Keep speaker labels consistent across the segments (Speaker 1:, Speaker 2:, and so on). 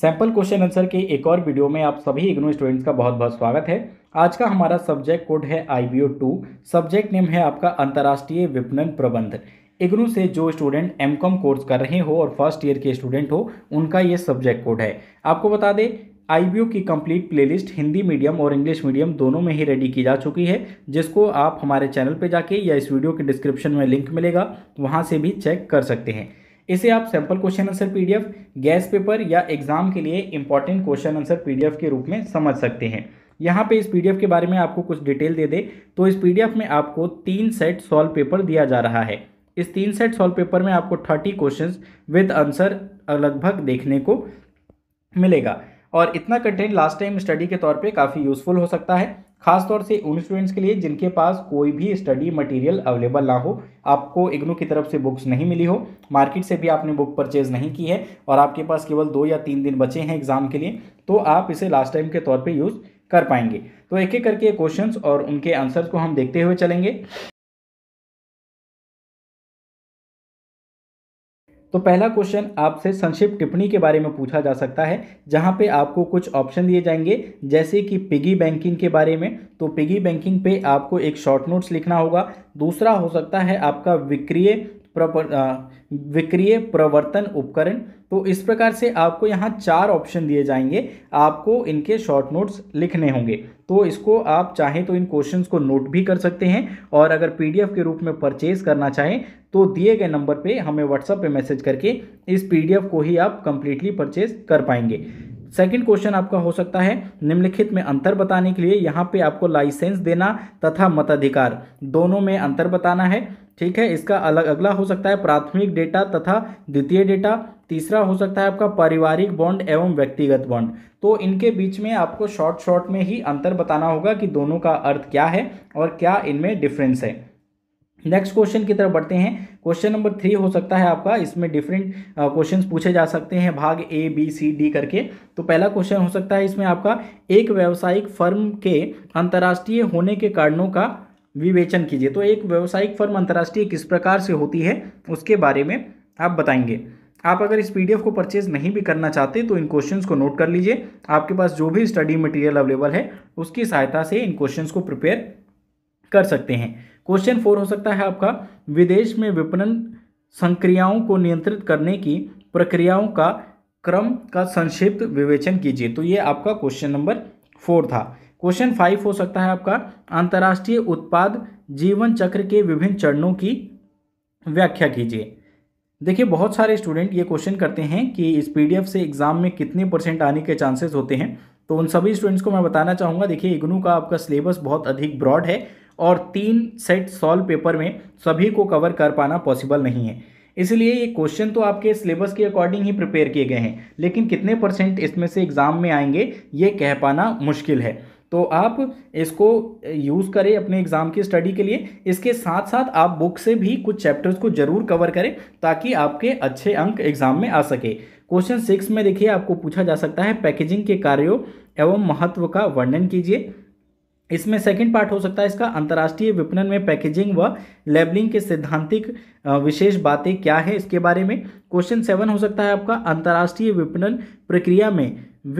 Speaker 1: sample question answer के एक और वीडियो में आप सभी इग्नो स्टूडेंट्स का बहुत बहुत स्वागत है आज का हमारा सब्जेक्ट कोड है I B O two subject name है आपका अंतर्राष्ट्रीय विपणन प्रबंध इग्नू से जो स्टूडेंट एम कॉम कोर्स कर रहे हो और फर्स्ट ईयर के स्टूडेंट हो उनका ये सब्जेक्ट कोड है आपको बता दें आई की कंप्लीट प्लेलिस्ट हिंदी मीडियम और इंग्लिश मीडियम दोनों में ही रेडी की जा चुकी है जिसको आप हमारे चैनल पे जाके या इस वीडियो के डिस्क्रिप्शन में लिंक मिलेगा वहाँ से भी चेक कर सकते हैं इसे आप sample question answer PDF guess paper या एग्जाम के लिए इंपॉर्टेंट क्वेश्चन आंसर पीडीएफ के रूप में समझ सकते हैं यहाँ पे इस पीडीएफ के बारे में आपको कुछ डिटेल दे दे तो इस पीडीएफ में आपको तीन सेट सॉल्व पेपर दिया जा रहा है इस तीन सेट सॉल्व पेपर में आपको थर्टी क्वेश्चन विद आंसर लगभग देखने को मिलेगा और इतना कंटेंट लास्ट टाइम स्टडी के तौर पे काफ़ी यूज़फुल हो सकता है खासतौर से उन स्टूडेंट्स के लिए जिनके पास कोई भी स्टडी मटेरियल अवेलेबल ना हो आपको इग्नू की तरफ से बुक्स नहीं मिली हो मार्केट से भी आपने बुक परचेज़ नहीं की है और आपके पास केवल दो या तीन दिन बचे हैं एग्ज़ाम के लिए तो आप इसे लास्ट टाइम के तौर पर यूज़ कर पाएंगे तो एक एक करके क्वेश्चंस और उनके आंसर्स को हम देखते हुए चलेंगे तो पहला क्वेश्चन आपसे संक्षिप्त टिप्पणी के बारे में पूछा जा सकता है जहाँ पे आपको कुछ ऑप्शन दिए जाएंगे जैसे कि पिगी बैंकिंग के बारे में तो पिगी बैंकिंग पे आपको एक शॉर्ट नोट्स लिखना होगा दूसरा हो सकता है आपका विक्रिय विक्रिय प्रवर्तन उपकरण तो इस प्रकार से आपको यहाँ चार ऑप्शन दिए जाएंगे आपको इनके शॉर्ट नोट्स लिखने होंगे तो इसको आप चाहें तो इन क्वेश्चंस को नोट भी कर सकते हैं और अगर पीडीएफ के रूप में परचेज करना चाहें तो दिए गए नंबर पे हमें व्हाट्सएप पे मैसेज करके इस पीडीएफ को ही आप कंप्लीटली परचेज कर पाएंगे सेकेंड क्वेश्चन आपका हो सकता है निम्नलिखित में अंतर बताने के लिए यहाँ पे आपको लाइसेंस देना तथा मताधिकार दोनों में अंतर बताना है ठीक है इसका अलग अगला हो सकता है प्राथमिक डेटा तथा द्वितीय डेटा तीसरा हो सकता है आपका पारिवारिक बॉन्ड एवं व्यक्तिगत बॉन्ड तो इनके बीच में आपको शॉर्ट शॉर्ट में ही अंतर बताना होगा कि दोनों का अर्थ क्या है और क्या इनमें डिफरेंस है नेक्स्ट क्वेश्चन की तरफ बढ़ते हैं क्वेश्चन नंबर थ्री हो सकता है आपका इसमें डिफरेंट क्वेश्चंस पूछे जा सकते हैं भाग ए बी सी डी करके तो पहला क्वेश्चन हो सकता है इसमें आपका एक व्यावसायिक फर्म के अंतर्राष्ट्रीय होने के कारणों का विवेचन कीजिए तो एक व्यावसायिक फर्म अंतर्राष्ट्रीय किस प्रकार से होती है उसके बारे में आप बताएंगे आप अगर इस पीडीएफ को परचेज नहीं भी करना चाहते तो इन क्वेश्चंस को नोट कर लीजिए आपके पास जो भी स्टडी मटेरियल अवेलेबल है उसकी सहायता से इन क्वेश्चंस को प्रिपेयर कर सकते हैं क्वेश्चन फोर हो सकता है आपका विदेश में विपणन संक्रियाओं को नियंत्रित करने की प्रक्रियाओं का क्रम का संक्षिप्त विवेचन कीजिए तो ये आपका क्वेश्चन नंबर फोर था क्वेश्चन फाइव हो सकता है आपका अंतर्राष्ट्रीय उत्पाद जीवन चक्र के विभिन्न चरणों की व्याख्या कीजिए देखिए बहुत सारे स्टूडेंट ये क्वेश्चन करते हैं कि इस पीडीएफ से एग्ज़ाम में कितने परसेंट आने के चांसेस होते हैं तो उन सभी स्टूडेंट्स को मैं बताना चाहूँगा देखिए इग्नू का आपका सिलेबस बहुत अधिक ब्रॉड है और तीन सेट सॉल्व पेपर में सभी को कवर कर पाना पॉसिबल नहीं है इसलिए ये क्वेश्चन तो आपके सिलेबस के अकॉर्डिंग ही प्रिपेयर किए गए हैं लेकिन कितने परसेंट इसमें से एग्ज़ाम में आएंगे ये कह पाना मुश्किल है तो आप इसको यूज़ करें अपने एग्ज़ाम की स्टडी के लिए इसके साथ साथ आप बुक से भी कुछ चैप्टर्स को ज़रूर कवर करें ताकि आपके अच्छे अंक एग्ज़ाम में आ सके क्वेश्चन सिक्स में देखिए आपको पूछा जा सकता है पैकेजिंग के कार्यों एवं महत्व का वर्णन कीजिए इसमें सेकंड पार्ट हो सकता है इसका अंतर्राष्ट्रीय विपणन में पैकेजिंग व लेबलिंग के सिद्धांतिक विशेष बातें क्या है इसके बारे में क्वेश्चन सेवन हो सकता है आपका अंतर्राष्ट्रीय विपणन प्रक्रिया में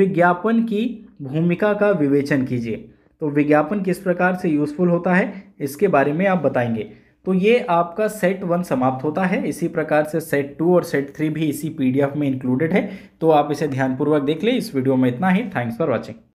Speaker 1: विज्ञापन की भूमिका का विवेचन कीजिए तो विज्ञापन किस प्रकार से यूज़फुल होता है इसके बारे में आप बताएंगे तो ये आपका सेट वन समाप्त होता है इसी प्रकार से सेट टू और सेट थ्री भी इसी पीडीएफ में इंक्लूडेड है तो आप इसे ध्यानपूर्वक देख लें इस वीडियो में इतना ही थैंक्स फॉर वॉचिंग